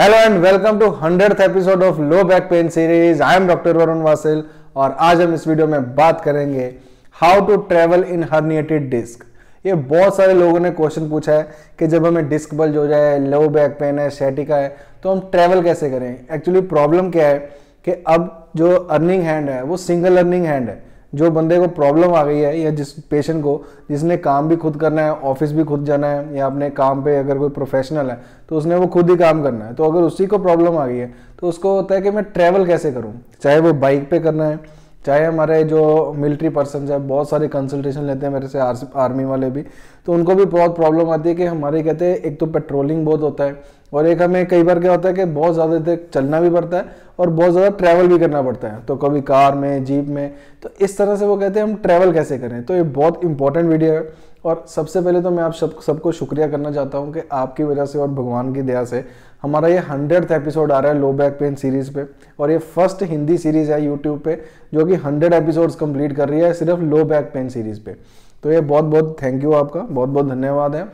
hello and welcome to hundred episode of low back pain series I am doctor Varun Vasil और आज हम इस video में बात करेंगे how to travel in herniated disc ये बहुत सारे लोगों ने क्वेश्चन पूछा है कि जब हमें डिस्क बल्ज हो जाए लो बैक पेन है शेटिका है तो हम ट्रैवल कैसे करें एक्चुअली प्रॉब्लम क्या है कि अब जो अर्निंग हैंड है वो सिंगल अर्निंग हैंड है जो बंदे को प्रॉब्लम आ गई है या जिस पेशेंट को जिसने काम भी खुद करना है ऑफिस भी खुद जाना है या अपने काम पे अगर कोई प्रोफेशनल है तो उसने वो खुद ही काम करना है तो अगर उसी को प्रॉब्लम आ गई है तो उसको होता है कि मैं ट्रैवल कैसे करूँ चाहे वो बाइक पे करना है चाहे हमारे जो मिलिट्री पर्सन है बहुत सारे कंसल्टेशन लेते हैं मेरे से आर्मी वाले भी तो उनको भी बहुत प्रॉब्लम आती है कि हमारे कहते हैं एक तो पेट्रोलिंग बहुत होता है और एक हमें कई बार क्या होता है कि बहुत ज़्यादा देर चलना भी पड़ता है और बहुत ज़्यादा ट्रैवल भी करना पड़ता है तो कभी कार में जीप में तो इस तरह से वो कहते हैं हम ट्रैवल कैसे करें तो ये बहुत इंपॉर्टेंट वीडियो है और सबसे पहले तो मैं आप सब सबको शुक्रिया करना चाहता हूँ कि आपकी वजह से और भगवान की दया से हमारा ये हंड्रेड एपिसोड आ रहा है लो बैक पेन सीरीज़ पे और ये फर्स्ट हिंदी सीरीज़ है यूट्यूब पे जो कि हंड्रेड एपिसोड्स कंप्लीट कर रही है सिर्फ लो बैक पेन सीरीज़ पे तो ये बहुत बहुत थैंक यू आपका बहुत बहुत धन्यवाद है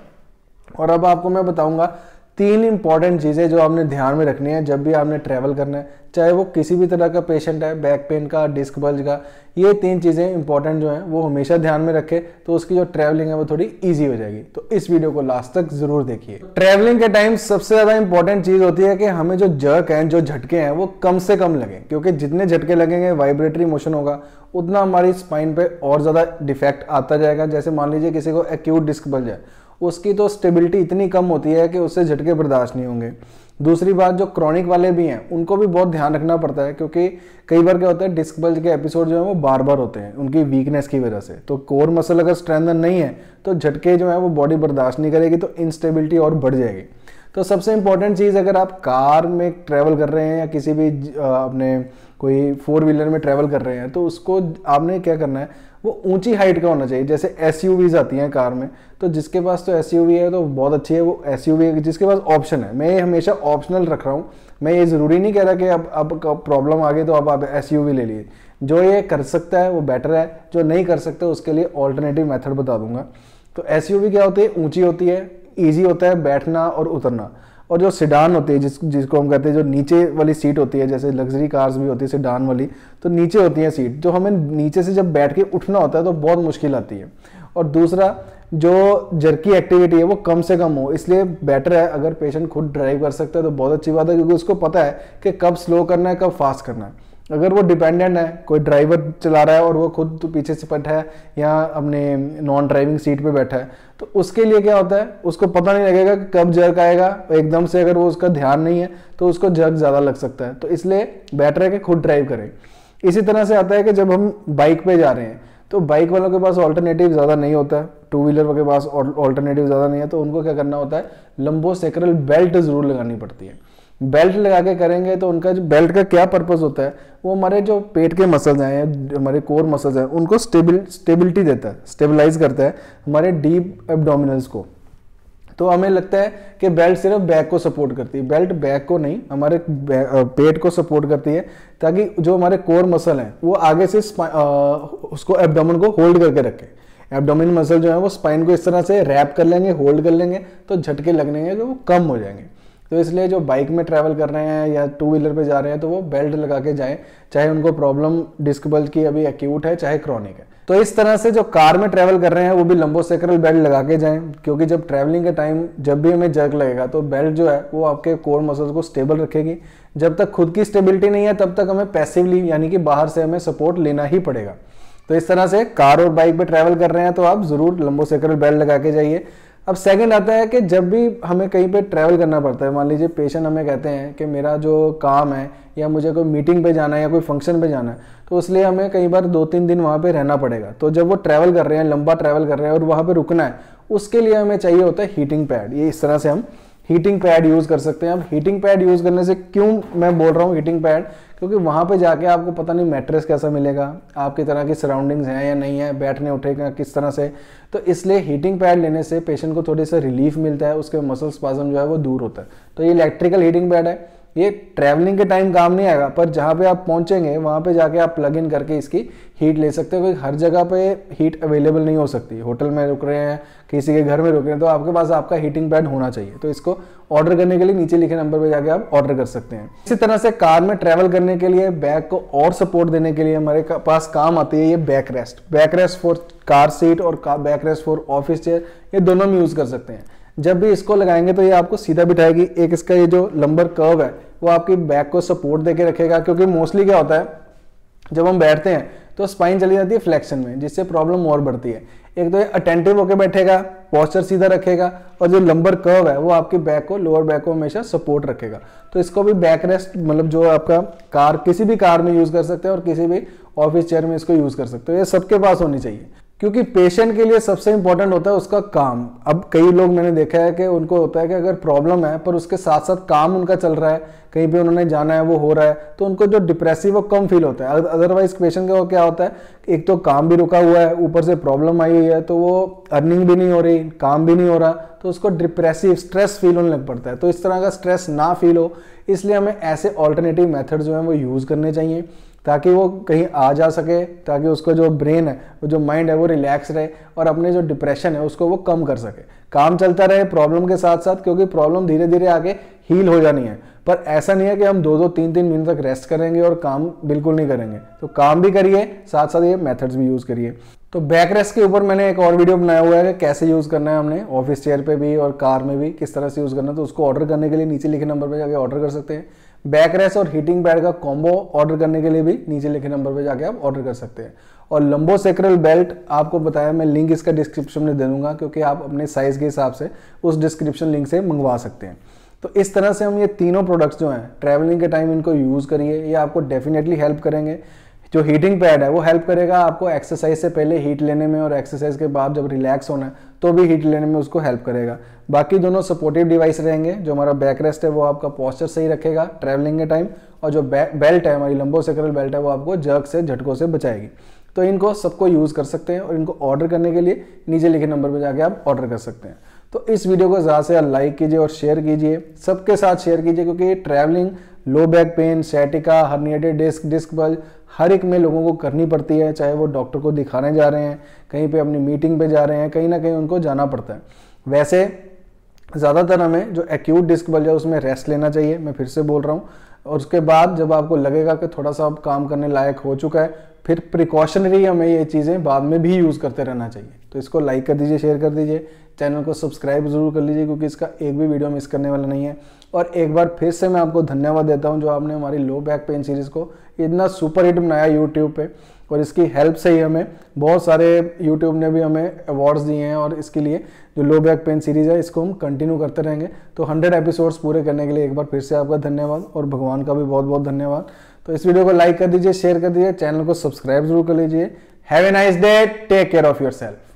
और अब आपको मैं बताऊँगा तीन इंपॉर्टेंट चीज़ें जो आपने ध्यान में रखनी है जब भी आपने ट्रैवल करना है चाहे वो किसी भी तरह का पेशेंट है बैक पेन का डिस्क बल्ज का ये तीन चीज़ें इंपॉर्टेंट जो हैं वो हमेशा ध्यान में रखें तो उसकी जो ट्रैवलिंग है वो थोड़ी ईजी हो जाएगी तो इस वीडियो को लास्ट तक जरूर देखिए ट्रैवलिंग के टाइम सबसे ज़्यादा इंपॉर्टेंट चीज़ होती है कि हमें जो जर्क हैं जो झटके हैं वो कम से कम लगें क्योंकि जितने झटके लगेंगे वाइब्रेटरी मोशन होगा उतना हमारी स्पाइन पर और ज़्यादा डिफेक्ट आता जाएगा जैसे मान लीजिए किसी को एक्यूट डिस्क बल्ज है उसकी तो स्टेबिलिटी इतनी कम होती है कि उससे झटके बर्दाश्त नहीं होंगे दूसरी बात जो क्रॉनिक वाले भी हैं उनको भी बहुत ध्यान रखना पड़ता है क्योंकि कई बार क्या होता है डिस्क बल्ज के एपिसोड जो है वो बार बार होते हैं उनकी वीकनेस की वजह से तो कोर मसल अगर स्ट्रेंथन नहीं है तो झटके जो है वो बॉडी बर्दाश्त नहीं करेगी तो इंस्टेबिलिटी और बढ़ जाएगी तो सबसे इंपॉर्टेंट चीज़ अगर आप कार में ट्रैवल कर रहे हैं या किसी भी अपने कोई फोर व्हीलर में ट्रैवल कर रहे हैं तो उसको आपने क्या करना है वो ऊंची हाइट का होना चाहिए जैसे एस आती हैं कार में तो जिसके पास तो एस है तो बहुत अच्छी है वो एस जिसके पास ऑप्शन है मैं ये हमेशा ऑप्शनल रख रहा हूँ मैं ये ज़रूरी नहीं कह रहा कि अब अब प्रॉब्लम आ गई तो अब आप एस ले लिए जो ये कर सकता है वो बेटर है जो नहीं कर सकता उसके लिए ऑल्टरनेटिव मेथड बता दूंगा तो एस क्या होती है ऊँची होती है ईजी होता है बैठना और उतरना और जो सिडान होती है जिस जिसको हम कहते हैं जो नीचे वाली सीट होती है जैसे लग्जरी कार्स भी होती है सिडान वाली तो नीचे होती है सीट जो हमें नीचे से जब बैठ के उठना होता है तो बहुत मुश्किल आती है और दूसरा जो जर्की एक्टिविटी है वो कम से कम हो इसलिए बेटर है अगर पेशेंट खुद ड्राइव कर सकता है तो बहुत अच्छी बात है क्योंकि उसको पता है कि कब स्लो करना है कब फास्ट करना है अगर वो डिपेंडेंट है कोई ड्राइवर चला रहा है और वो खुद तो पीछे सिपट है या अपने नॉन ड्राइविंग सीट पे बैठा है तो उसके लिए क्या होता है उसको पता नहीं लगेगा कि कब जर्क आएगा एकदम से अगर वो उसका ध्यान नहीं है तो उसको जर्क ज़्यादा लग सकता है तो इसलिए बेटर है कि खुद ड्राइव करें इसी तरह से आता है कि जब हम बाइक पे जा रहे हैं तो बाइक वालों के पास ऑल्टरनेटिव ज़्यादा नहीं होता है टू व्हीलर के पास ऑल्टरनेटिव ज़्यादा नहीं है तो उनको क्या करना होता है लंबो सेक्रल बेल्ट ज़रूर लगानी पड़ती है बेल्ट लगा के करेंगे तो उनका जो बेल्ट का क्या पर्पज़ होता है वो हमारे जो पेट के मसल्स हैं या हमारे कोर मसल्स हैं उनको स्टेबिल स्टेबिलिटी देता है स्टेबलाइज करता है हमारे डीप एबडोमिनल्स को तो हमें लगता है कि बेल्ट सिर्फ बैक को सपोर्ट करती है बेल्ट बैक को नहीं हमारे पेट को सपोर्ट करती है ताकि जो हमारे कोर मसल हैं वो आगे से आ, उसको एबडोमन को होल्ड करके रखें एबडोमिन मसल जो है वो स्पाइन को इस तरह से रैप कर लेंगे होल्ड कर लेंगे तो झटके लगने के तो वो कम हो जाएंगे तो इसलिए जो बाइक में ट्रैवल कर रहे हैं या टू व्हीलर पे जा रहे हैं तो वो बेल्ट लगा के जाएं चाहे उनको प्रॉब्लम डिस्क बल्ट की अभी एक्यूट है चाहे क्रॉनिक है तो इस तरह से जो कार में ट्रैवल कर रहे हैं वो भी लंबो सेक्रल बेल्ट लगा के जाएं क्योंकि जब ट्रैवलिंग के टाइम जब भी हमें जर्क लगेगा तो बेल्ट जो है वो आपके कोर मसल्स को स्टेबल रखेगी जब तक खुद की स्टेबिलिटी नहीं है तब तक हमें पैसिवली यानी कि बाहर से हमें सपोर्ट लेना ही पड़ेगा तो इस तरह से कार और बाइक पे ट्रैवल कर रहे हैं तो आप ज़रूर लंबो सेक्रल बेल्ट लगा के जाइए अब सेकंड आता है कि जब भी हमें कहीं पे ट्रैवल करना पड़ता है मान लीजिए पेशेंट हमें कहते हैं कि मेरा जो काम है या मुझे कोई मीटिंग पे जाना है या कोई फंक्शन पे जाना है तो इसलिए हमें कई बार दो तीन दिन वहाँ पे रहना पड़ेगा तो जब वो ट्रैवल कर रहे हैं लंबा ट्रैवल कर रहे हैं और वहाँ पर रुकना है उसके लिए हमें चाहिए होता है हीटिंग पैड ये इस तरह से हम हीटिंग पैड यूज़ कर सकते हैं अब हीटिंग पैड यूज़ करने से क्यों मैं बोल रहा हूँ हीटिंग पैड क्योंकि वहाँ पे जाके आपको पता नहीं मैट्रेस कैसा मिलेगा आपकी तरह की सराउंडिंग्स हैं या नहीं है बैठने उठेगा किस तरह से तो इसलिए हीटिंग पैड लेने से पेशेंट को थोड़ी सा रिलीफ मिलता है उसके मसल स्पाजम जो है वो दूर होता है तो ये इलेक्ट्रिकल हीटिंग पैड है ये ट्रैवलिंग के टाइम काम नहीं आएगा पर जहाँ पे आप पहुँचेंगे वहाँ पे जाके आप प्लग इन करके इसकी हीट ले सकते हो क्योंकि हर जगह पे हीट अवेलेबल नहीं हो सकती होटल में रुक रहे हैं किसी के घर में रुक रहे हैं तो आपके पास आपका हीटिंग पैड होना चाहिए तो इसको ऑर्डर करने के लिए नीचे लिखे नंबर पर जाके आप ऑर्डर कर सकते हैं इसी तरह से कार में ट्रेवल करने के लिए बैक को और सपोर्ट देने के लिए हमारे पास काम आती है ये back rest back rest for car seat और back rest for office chair ये दोनों में यूज़ कर सकते हैं जब भी इसको लगाएंगे तो ये आपको सीधा बिठाएगी एक इसका ये जो लंबर कर्व है वो आपकी बैक को सपोर्ट देके रखेगा क्योंकि मोस्टली क्या होता है जब हम बैठते हैं तो स्पाइन चली जाती है फ्लैक्शन में जिससे प्रॉब्लम और बढ़ती है एक तो ये अटेंटिव होकर बैठेगा पॉस्चर सीधा रखेगा और जो लंबर कर्व है वो आपके बैक को लोअर बैक को हमेशा सपोर्ट रखेगा तो इसको भी बैक रेस्ट मतलब जो आपका कार किसी भी कार में यूज़ कर सकते हैं और किसी भी ऑफिस चेयर में इसको यूज़ कर सकते हो तो ये सबके पास होनी चाहिए क्योंकि पेशेंट के लिए सबसे इंपॉर्टेंट होता है उसका काम अब कई लोग मैंने देखा है कि उनको होता है कि अगर प्रॉब्लम है पर उसके साथ साथ काम उनका चल रहा है कहीं भी उन्होंने जाना है वो हो रहा है तो उनको जो डिप्रेसिव वो कम फील होता है अदरवाइज पेशेंट का क्या होता है एक तो काम भी रुका हुआ है ऊपर से प्रॉब्लम आई हुई है तो वो अर्निंग भी नहीं हो रही काम भी नहीं हो रहा तो उसको डिप्रेसिव स्ट्रेस फील होने लग पड़ता है तो इस तरह का स्ट्रेस ना फील हो इसलिए हमें ऐसे ऑल्टरनेटिव मेथड जो हैं वो यूज़ करने चाहिए ताकि वो कहीं आ जा सके ताकि उसका जो ब्रेन है वो जो माइंड है वो रिलैक्स रहे और अपने जो डिप्रेशन है उसको वो कम कर सके काम चलता रहे प्रॉब्लम के साथ साथ क्योंकि प्रॉब्लम धीरे धीरे आगे हील हो जानी है पर ऐसा नहीं है कि हम दो दो तीन तीन महीने तक रेस्ट करेंगे और काम बिल्कुल नहीं करेंगे तो काम भी करिए साथ साथ ये मेथड्स भी यूज़ करिए तो बैक रेस्ट के ऊपर मैंने एक और वीडियो बनाया हुआ है कि कैसे यूज़ करना है हमने ऑफिस चेयर पे भी और कार में भी किस तरह से यूज़ करना है तो उसको ऑर्डर करने के लिए नीचे लिखे नंबर पर जाके ऑर्डर कर सकते हैं बैक रेस और हीटिंग पैड का कॉम्बो ऑर्डर करने के लिए भी नीचे लिखे नंबर पर जाके आप ऑर्डर कर सकते हैं और लंबो सेक्रल बेल्ट आपको बताया मैं लिंक इसका डिस्क्रिप्शन में दे दूंगा क्योंकि आप अपने साइज के हिसाब से उस डिस्क्रिप्शन लिंक से मंगवा सकते हैं तो इस तरह से हम ये तीनों प्रोडक्ट्स जो हैं ट्रैवलिंग के टाइम इनको यूज़ करिए ये आपको डेफिनेटली हेल्प करेंगे जो हीटिंग पैड है वो हेल्प करेगा आपको एक्सरसाइज से पहले हीट लेने में और एक्सरसाइज के बाद जब रिलैक्स होना है तो भी हीट लेने में उसको हेल्प करेगा बाकी दोनों सपोर्टिव डिवाइस रहेंगे जो हमारा बैक रेस्ट है वो आपका पॉस्चर सही रखेगा ट्रैवलिंग के टाइम और जो बेल्ट है हमारी लंबो सेक्रल बेल्ट है वो आपको जर्क से झटकों से बचाएगी तो इनको सबको यूज़ कर सकते हैं और इनको ऑर्डर करने के लिए नीचे लिखे नंबर पर जाके आप ऑर्डर कर सकते हैं तो इस वीडियो को ज़्यादा से ज़्यादा लाइक कीजिए और शेयर कीजिए सबके साथ शेयर कीजिए क्योंकि travelling low back pain sciatica herniated disc disc bulge हर एक में लोगों को करनी पड़ती है चाहे वो डॉक्टर को दिखाने जा रहे हैं कहीं पे अपनी मीटिंग पे जा रहे हैं कहीं ना कहीं उनको जाना पड़ता है वैसे ज़्यादातर हमें जो एक्यूट डिस्क बल है उसमें रेस्ट लेना चाहिए मैं फिर से बोल रहा हूँ और उसके बाद जब आपको लगेगा कि थोड़ा सा अब काम करने लायक हो चुका है फिर प्रिकॉशनरी हमें ये चीज़ें बाद में भी यूज़ करते रहना चाहिए तो इसको लाइक कर दीजिए शेयर कर दीजिए चैनल को सब्सक्राइब जरूर कर लीजिए क्योंकि इसका एक भी वीडियो मिस करने वाला नहीं है और एक बार फिर से मैं आपको धन्यवाद देता हूँ जो आपने हमारी लो बैक पेन सीरीज़ को इतना सुपर हिट बनाया यूट्यूब पर और इसकी हेल्प से ही हमें बहुत सारे यूट्यूब ने भी हमें अवार्ड्स दिए हैं और इसके लिए जो लो बैक पेन सीरीज़ है इसको हम कंटिन्यू करते रहेंगे तो हंड्रेड एपिसोड्स पूरे करने के लिए एक बार फिर से आपका धन्यवाद और भगवान का भी बहुत बहुत धन्यवाद तो इस वीडियो को लाइक कर दीजिए शेयर कर दीजिए चैनल को सब्सक्राइब जरूर कर लीजिए have a nice day take care of your self